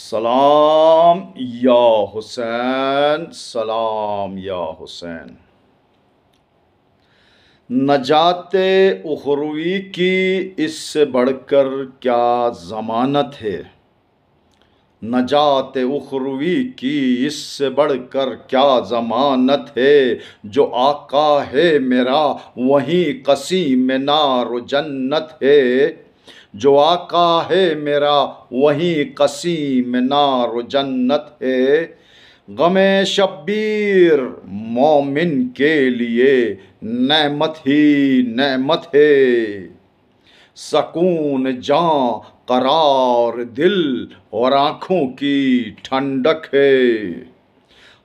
सलाम या हुसैन सलाम या हुसैन नजात उखरवी की इससे बढ़कर क्या ज़मानत है नजात उखरवी की इससे बढ़कर क्या ज़मानत है जो आका है मेरा वहीं कसी में नार जन्नत है जो आका है मेरा वही कसीम नार जन्नत है गमे शब्बीर मोमिन के लिए नेमत ही नेमत है सकून जा करार दिल और आँखों की ठंडक है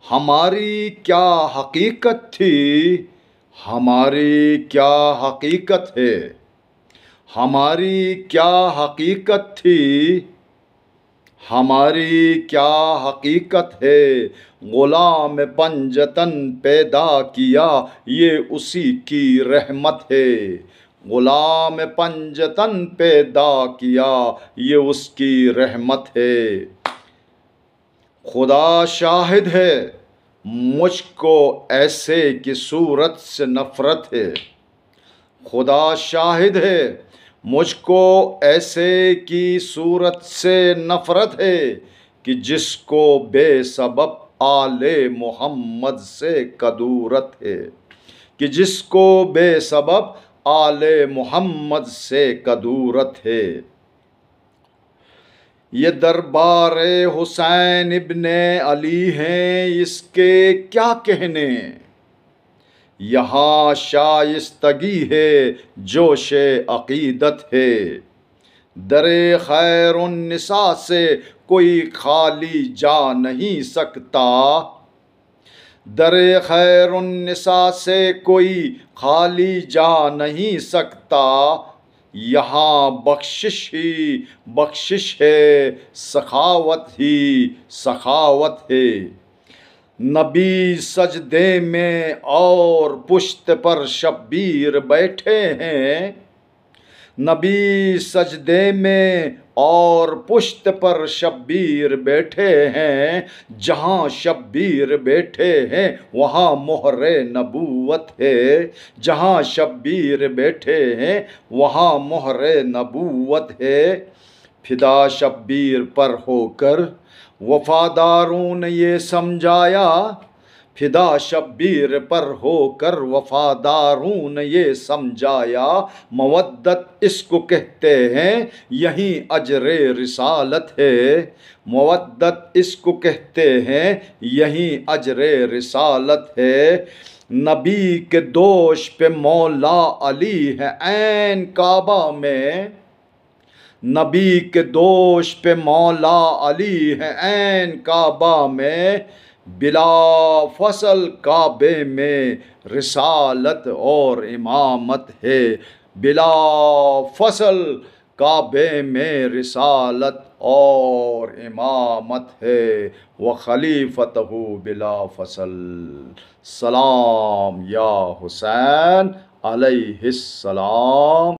हमारी क्या हकीकत थी हमारी क्या हकीकत है हमारी क्या हकीकत थी हमारी क्या हकीकत है गुलाम पंजतन पैदा किया ये उसी की रहमत है गुलाम पंजतन पैदा किया ये उसकी रहमत है खुदा शाहिद है मुझको ऐसे की सूरत से नफ़रत है खुदा शाहिद है मुझको ऐसे की सूरत से नफ़रत है कि जिसको बेसब आले मोहम्मद से कदूरत है कि जिसको बेसब आले मोहम्मद से कदूरत है ये दरबार हुसैन इब्ने अली हैं इसके क्या कहने यहाँ शाइस्तगी है जोश अकीदत है दर खैरनिसा से कोई खाली जा नहीं सकता दर खैरनिसा से कोई खाली जा नहीं सकता यहाँ बख्शिश ही बख्शिश है सखावत ही सखावत है नबी सजदे में और पुश्त पर शब्बीर बैठे हैं नबी सजदे में और पुश्त पर शब्बीर बैठे हैं जहाँ शब्बीर बैठे हैं वहाँ मोहर नबूवत है जहाँ शब्बीर बैठे हैं वहाँ मोहर नबूवत है फिदा शब्बीर पर होकर वफादारों ने ये समझाया फिदा शब्बीर पर होकर वफादारों ने ये समझाया मवद्दत इसको कहते हैं यही अजर रिसालत है मवद्दत इसको कहते हैं यही अजरे रिसालत है नबी के दोष पे मौला अली है ऐन काबा में नबी के दोष पे मौला अली है ऐन काबा में बिला फसल काबे में रिसालत और इमामत है बिला फसल काबे में रिसालत और इमामत है व खलीफत हो बिला फसल सलाम या हुसैन अलैहिस्सलाम